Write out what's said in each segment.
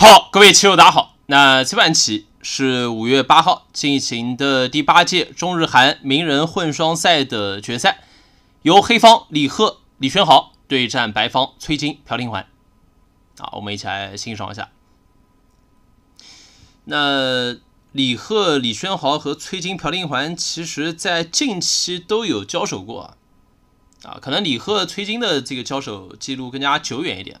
好，各位棋友，大家好。那七盘棋是五月八号进行的第八届中日韩名人混双赛的决赛，由黑方李贺李轩豪对战白方崔金、朴廷桓。啊，我们一起来欣赏一下。那李贺李轩豪和崔金、朴廷桓，其实，在近期都有交手过。啊，可能李贺崔金的这个交手记录更加久远一点。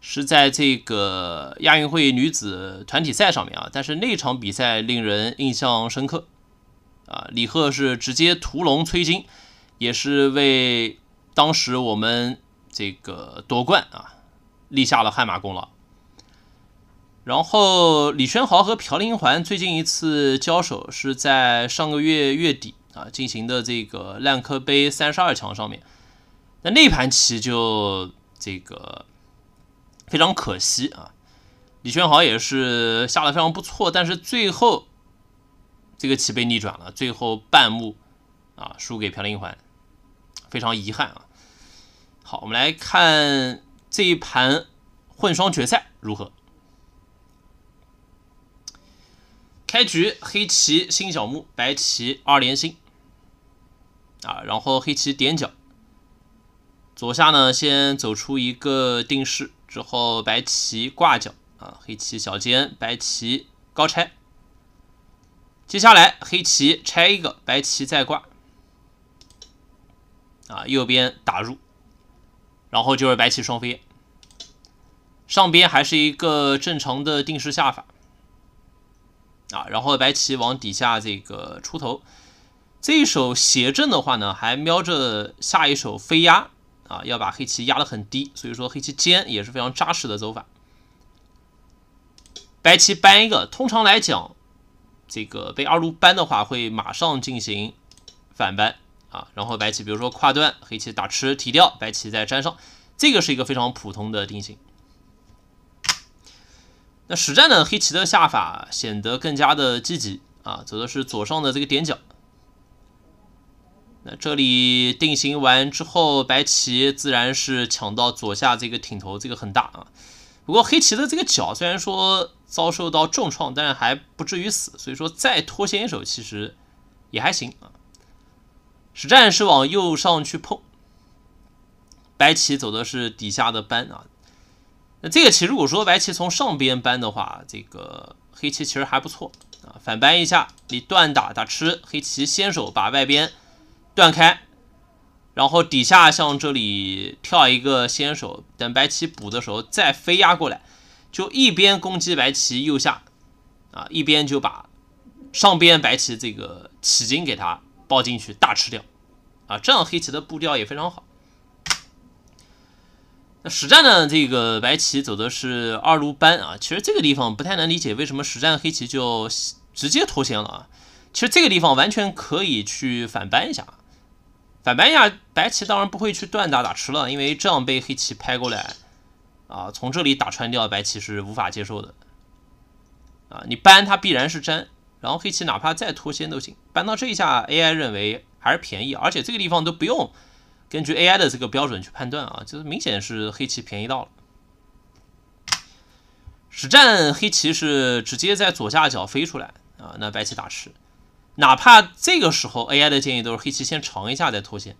是在这个亚运会女子团体赛上面啊，但是那场比赛令人印象深刻啊。李贺是直接屠龙摧金，也是为当时我们这个夺冠啊立下了汗马功劳。然后李轩豪和朴廷桓最近一次交手是在上个月月底啊进行的这个烂柯杯三十二强上面，那那盘棋就这个。非常可惜啊，李轩豪也是下的非常不错，但是最后这个棋被逆转了，最后半目啊输给朴廷桓，非常遗憾啊。好，我们来看这一盘混双决赛如何？开局黑棋新小目，白棋二连星啊，然后黑棋点角，左下呢先走出一个定式。之后，白棋挂角啊，黑棋小尖，白棋高拆。接下来，黑棋拆一个，白棋再挂啊，右边打入，然后就是白棋双飞，上边还是一个正常的定式下法啊，然后白棋往底下这个出头，这一手斜正的话呢，还瞄着下一手飞压。啊，要把黑棋压得很低，所以说黑棋尖也是非常扎实的走法。白棋搬一个，通常来讲，这个被二路搬的话，会马上进行反搬啊。然后白棋比如说跨断，黑棋打吃提掉，白棋再粘上，这个是一个非常普通的定型。那实战呢，黑棋的下法显得更加的积极啊，走的是左上的这个点角。那这里定型完之后，白棋自然是抢到左下这个挺头，这个很大啊。不过黑棋的这个角虽然说遭受到重创，但是还不至于死，所以说再拖先手其实也还行啊。实战是往右上去碰，白棋走的是底下的搬啊。那这个棋如果说白棋从上边搬的话，这个黑棋其实还不错啊。反搬一下，你断打打吃，黑棋先手把外边。断开，然后底下向这里跳一个先手，等白棋补的时候再飞压过来，就一边攻击白棋右下，啊，一边就把上边白棋这个起筋给它包进去大吃掉，啊，这样黑棋的步调也非常好。那实战呢，这个白棋走的是二路扳啊，其实这个地方不太能理解为什么实战黑棋就直接脱先了啊，其实这个地方完全可以去反扳一下。反搬一下，白棋当然不会去断打打吃了，因为这样被黑棋拍过来啊，从这里打穿掉白棋是无法接受的啊。你搬它必然是粘，然后黑棋哪怕再脱先都行，搬到这一下 AI 认为还是便宜，而且这个地方都不用根据 AI 的这个标准去判断啊，就是明显是黑棋便宜到了。实战黑棋是直接在左下角飞出来啊，那白棋打吃。哪怕这个时候 AI 的建议都是黑棋先长一下再脱线，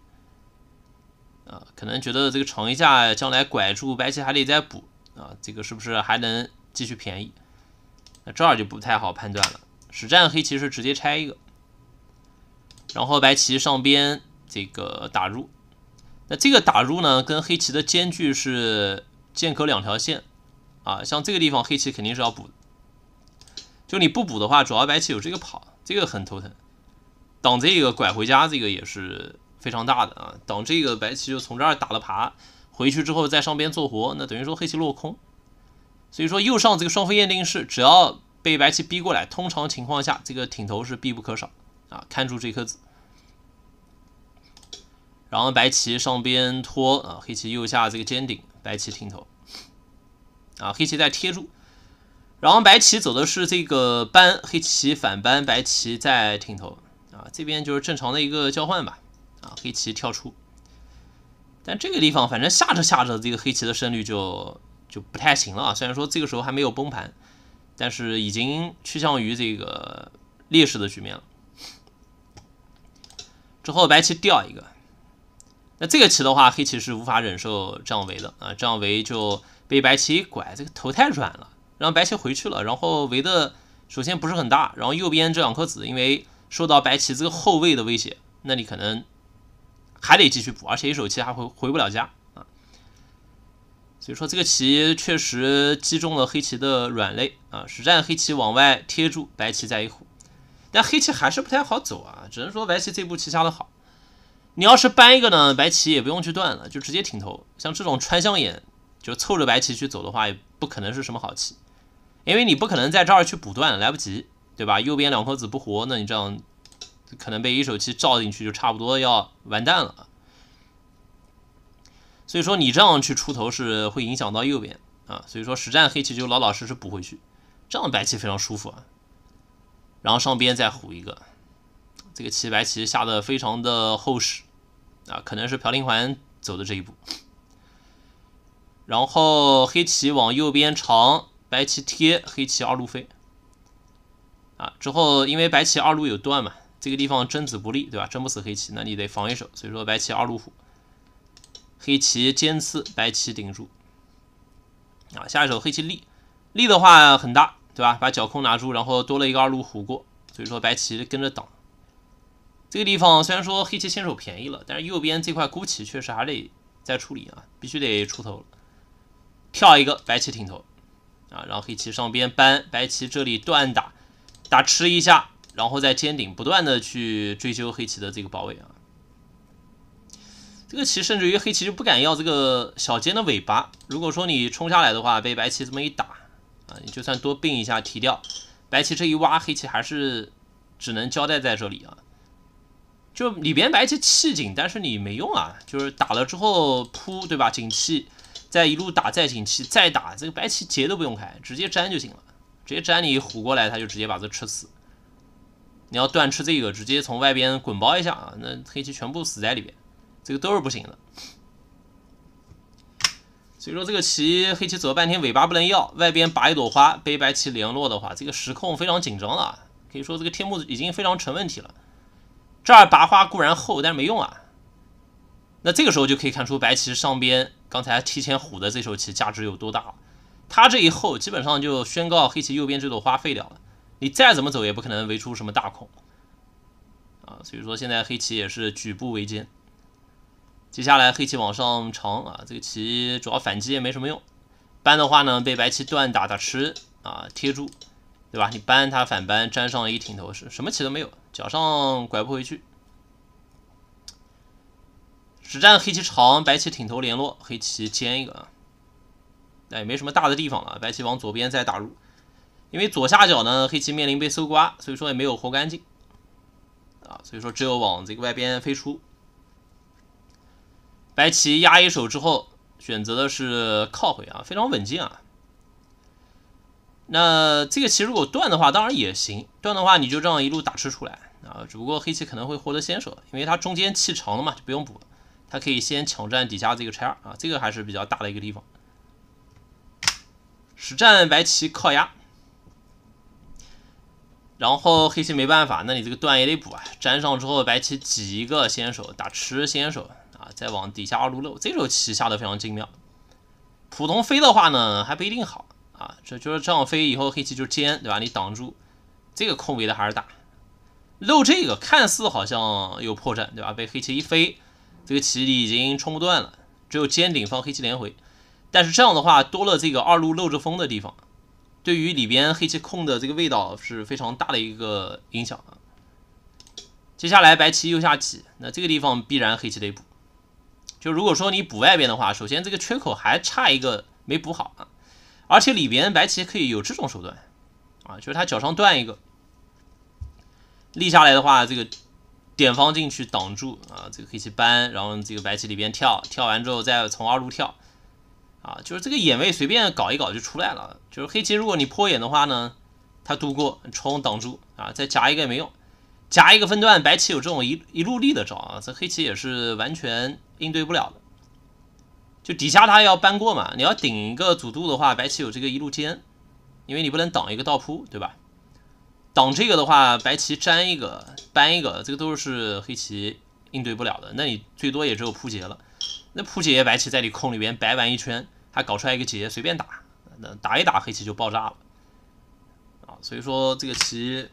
啊，可能觉得这个长一下将来拐住白棋还得再补啊，这个是不是还能继续便宜？那这儿就不太好判断了。实战黑棋是直接拆一个，然后白棋上边这个打入，那这个打入呢跟黑棋的间距是间隔两条线，啊，像这个地方黑棋肯定是要补就你不补的话，主要白棋有这个跑。这个很头疼，挡这个拐回家这个也是非常大的啊，挡这个白棋就从这儿打了爬回去之后在上边做活，那等于说黑棋落空。所以说右上这个双飞燕定式，只要被白棋逼过来，通常情况下这个挺头是必不可少啊，看住这颗子。然后白棋上边拖啊，黑棋右下这个尖顶，白棋挺头啊，黑棋在贴住。然后白棋走的是这个扳，黑棋反扳，白棋在挺头啊，这边就是正常的一个交换吧，啊，黑棋跳出，但这个地方反正下着下着，这个黑棋的胜率就就不太行了啊。虽然说这个时候还没有崩盘，但是已经趋向于这个劣势的局面了。之后白棋掉一个，那这个棋的话，黑棋是无法忍受这样围的啊，这样围就被白棋一拐，这个头太软了。让白棋回去了，然后围的首先不是很大，然后右边这两颗子因为受到白棋这个后卫的威胁，那你可能还得继续补，而且一手棋还回回不了家啊。所以说这个棋确实击中了黑棋的软肋啊，实战黑棋往外贴住，白棋再一虎，但黑棋还是不太好走啊，只能说白棋这步棋下的好。你要是搬一个呢，白棋也不用去断了，就直接挺头，像这种穿象眼就凑着白棋去走的话，也不可能是什么好棋。因为你不可能在这儿去补断，来不及，对吧？右边两颗子不活，那你这样可能被一手气照进去，就差不多要完蛋了。所以说你这样去出头是会影响到右边啊。所以说实战黑棋就老老实实补回去，这样白棋非常舒服啊。然后上边再虎一个，这个棋白棋下的非常的厚实啊，可能是朴廷桓走的这一步。然后黑棋往右边长。白棋贴黑棋二路飞，啊之后因为白棋二路有断嘛，这个地方争子不利对吧？争不死黑棋，那你得防一手。所以说白棋二路虎，黑棋尖刺，白棋顶住。啊下一手黑棋立，立的话很大对吧？把角空拿住，然后多了一个二路虎过。所以说白棋跟着挡。这个地方虽然说黑棋先手便宜了，但是右边这块孤棋确实还得再处理啊，必须得出头。跳一个白棋挺头。啊，然后黑棋上边搬，白棋这里断打，打吃一下，然后在尖顶不断的去追究黑棋的这个包围啊。这个棋甚至于黑棋就不敢要这个小尖的尾巴。如果说你冲下来的话，被白棋这么一打，啊，你就算多并一下提掉，白棋这一挖，黑棋还是只能交代在这里啊。就里边白棋气紧，但是你没用啊，就是打了之后扑，对吧？紧气。再一路打，再紧棋，再打这个白棋劫都不用开，直接粘就行了。直接粘你虎过来，他就直接把这吃死。你要断吃这个，直接从外边滚包一下啊，那黑棋全部死在里边，这个都是不行的。所以说这个棋，黑棋走了半天尾巴不能要，外边拔一朵花被白棋联络的话，这个时控非常紧张了。可以说这个天幕已经非常成问题了。这儿拔花固然厚，但是没用啊。那这个时候就可以看出白棋上边刚才提前虎的这手棋价值有多大了。他这一后基本上就宣告黑棋右边这朵花废掉了。你再怎么走也不可能围出什么大孔啊，所以说现在黑棋也是举步维艰。接下来黑棋往上长啊，这个棋主要反击也没什么用。搬的话呢，被白棋断打打吃啊贴住，对吧？你搬他反搬，粘上了一挺头是什么棋都没有，脚上拐不回去。只占黑棋长，白棋挺头联络，黑棋尖一个啊，但也没什么大的地方了。白棋往左边再打入，因为左下角呢，黑棋面临被搜刮，所以说也没有活干净啊，所以说只有往这个外边飞出。白棋压一手之后，选择的是靠回啊，非常稳健啊。那这个棋如果断的话，当然也行，断的话你就这样一路打吃出来啊，只不过黑棋可能会获得先手，因为它中间气长了嘛，就不用补了。它可以先抢占底下这个差二啊，这个还是比较大的一个地方。实战白棋靠压，然后黑棋没办法，那你这个断也得补啊。粘上之后，白棋挤一个先手打吃先手啊，再往底下二路漏，这手棋下的非常精妙。普通飞的话呢，还不一定好啊，这就是这样飞以后黑棋就尖，对吧？你挡住这个空围的还是大，漏这个看似好像有破绽，对吧？被黑棋一飞。这个棋你已经冲不断了，只有尖顶放黑棋连回，但是这样的话多了这个二路漏着风的地方，对于里边黑棋控的这个味道是非常大的一个影响啊。接下来白棋右下棋，那这个地方必然黑棋得补。就如果说你补外边的话，首先这个缺口还差一个没补好啊，而且里边白棋可以有这种手段啊，就是他脚上断一个，立下来的话这个。点方进去挡住啊，这个黑棋搬，然后这个白棋里边跳，跳完之后再从二路跳，啊，就是这个眼位随便搞一搞就出来了。就是黑棋，如果你破眼的话呢，它渡过冲挡住啊，再夹一个也没用，夹一个分段，白棋有这种一一路立的招啊，这黑棋也是完全应对不了的。就底下它要搬过嘛，你要顶一个主渡的话，白棋有这个一路尖，因为你不能挡一个倒扑，对吧？挡这个的话，白棋粘一个搬一个，这个都是黑棋应对不了的。那你最多也只有扑劫了。那扑劫白棋在你空里边白玩一圈，还搞出来一个劫，随便打，那打一打黑棋就爆炸了。啊，所以说这个棋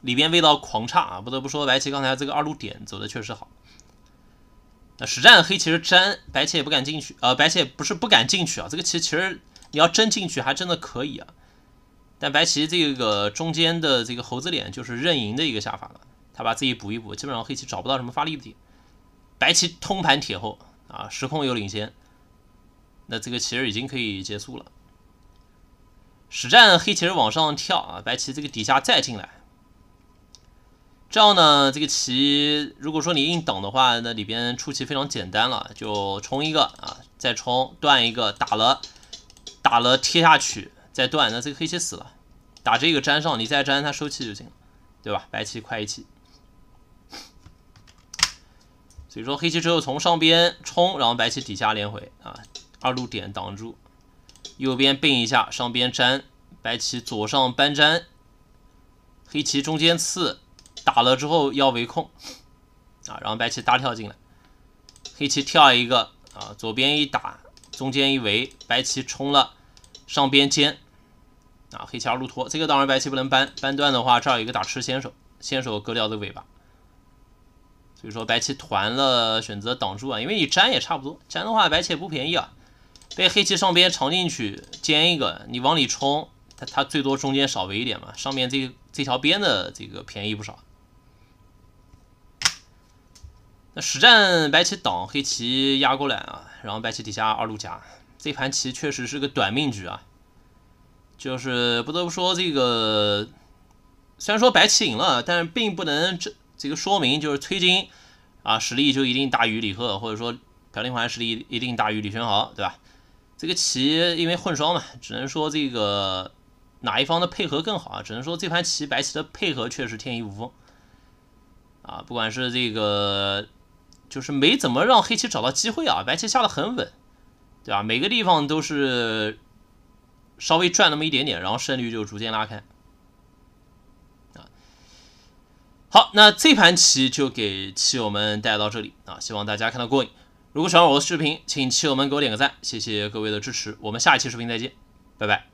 里边味道狂差啊，不得不说白棋刚才这个二路点走的确实好。那实战黑棋粘白棋也不敢进去，呃，白棋也不是不敢进去啊，这个棋其实你要真进去还真的可以啊。但白棋这个中间的这个猴子脸就是认赢的一个下法了，他把自己补一补，基本上黑棋找不到什么发力点。白棋通盘铁后啊，时控有领先，那这个棋儿已经可以结束了。实战黑棋儿往上跳啊，白棋这个底下再进来，这样呢这个棋如果说你硬等的话，那里边出棋非常简单了，就冲一个啊，再冲断一个打了打了贴下去。再断，那这个黑棋死了，打这个粘上，你再粘它收气就行了，对吧？白棋快一气，所以说黑棋只有从上边冲，然后白棋底下连回啊，二路点挡住，右边并一下，上边粘，白棋左上扳粘，黑棋中间刺，打了之后要围控，啊，然后白棋大跳进来，黑棋跳一个啊，左边一打，中间一围，白棋冲了，上边尖。啊，黑棋二路拖，这个当然白棋不能搬，搬断的话，这儿有一个打吃先手，先手割掉的尾巴，所以说白棋团了，选择挡住啊，因为你粘也差不多，粘的话白棋也不便宜啊，被黑棋上边藏进去尖一个，你往里冲，它它最多中间少围一点嘛，上面这这条边的这个便宜不少。那实战白棋挡黑棋压过来啊，然后白棋底下二路夹，这盘棋确实是个短命局啊。就是不得不说，这个虽然说白棋赢了，但是并不能这这个说明就是崔金啊实力就一定大于李贺，或者说朴廷桓实力一定大于李轩豪，对吧？这个棋因为混双嘛，只能说这个哪一方的配合更好啊？只能说这盘棋白棋的配合确实天衣无缝啊！不管是这个就是没怎么让黑棋找到机会啊，白棋下的很稳，对吧？每个地方都是。稍微赚那么一点点，然后胜率就逐渐拉开。啊，好，那这盘棋就给棋友们带到这里啊，希望大家看到过瘾。如果喜欢我的视频，请棋友们给我点个赞，谢谢各位的支持。我们下一期视频再见，拜拜。